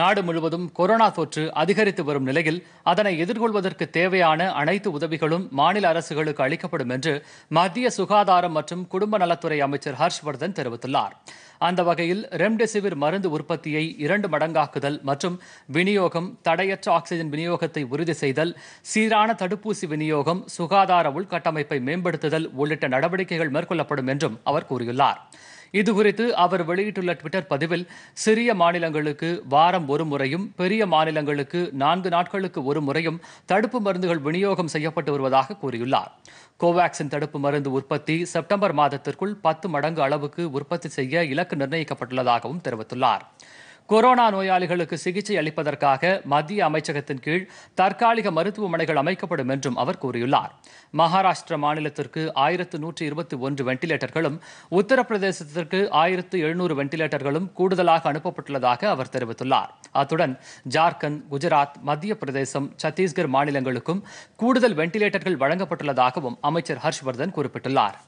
நாடு முழுவதும் கொரோனா தொற்று அதிகரித்து வரும் நிலையில் அதனை எதிர்கொள்வதற்கு தேவையான அனைத்து உதவிகளும் மாநில அரசுகளுக்கு அளிக்கப்படும் என்று மத்திய சுகாதாரம் மற்றும் குடும்ப நலத்துறை அமைச்சர் ஹர்ஷ்வர்தன் தெரிவித்துள்ளார் அந்த வகையில் ரெம்டெசிவிர் மருந்து உற்பத்தியை இரண்டு மடங்காக்குதல் மற்றும் விநியோகம் தடையற்ற ஆக்சிஜன் விநியோகத்தை உறுதி செய்தல் சீரான தடுப்பூசி விநியோகம் சுகாதார உள்கட்டமைப்பை மேம்படுத்துதல் உள்ளிட்ட நடவடிக்கைகள் மேற்கொள்ளப்படும் என்றும் அவர் கூறியுள்ளார் இதுகுறித்து அவர் வெளியிட்டுள்ள ட்விட்டர் பதிவில் சிறிய மாநிலங்களுக்கு வாரம் ஒரு முறையும் பெரிய மாநிலங்களுக்கு நான்கு நாட்களுக்கு ஒரு முறையும் தடுப்பு மருந்துகள் விநியோகம் செய்யப்பட்டு வருவதாக கூறியுள்ளார் கோவாக்சின் தடுப்பு மருந்து உற்பத்தி செப்டம்பர் மாதத்திற்குள் பத்து மடங்கு அளவுக்கு உற்பத்தி செய்ய இலக்கு நிர்ணயிக்கப்பட்டுள்ளதாகவும் தெரிவித்துள்ளார் கொரோனா நோயாளிகளுக்கு சிகிச்சை அளிப்பதற்காக மத்திய அமைச்சகத்தின் கீழ் தற்காலிக மருத்துவமனைகள் அமைக்கப்படும் என்றும் அவர் கூறியுள்ளார் மகாராஷ்டிர மாநிலத்திற்கு ஆயிரத்து நூற்றி இருபத்தி ஒன்று வெண்டிலேட்டர்களும் உத்தரப்பிரதேசத்திற்கு ஆயிரத்து எழுநூறு வெண்டிலேட்டர்களும் கூடுதலாக அனுப்பப்பட்டுள்ளதாக அவர் தெரிவித்துள்ளார் அத்துடன் ஜார்க்கண்ட் குஜராத் மத்திய பிரதேசம் சத்தீஸ்கர் மாநிலங்களுக்கும் கூடுதல் வெண்டிலேட்டர்கள் வழங்கப்பட்டுள்ளதாகவும் அமைச்சர் ஹர்ஷ்வர்தன் குறிப்பிட்டுள்ளார்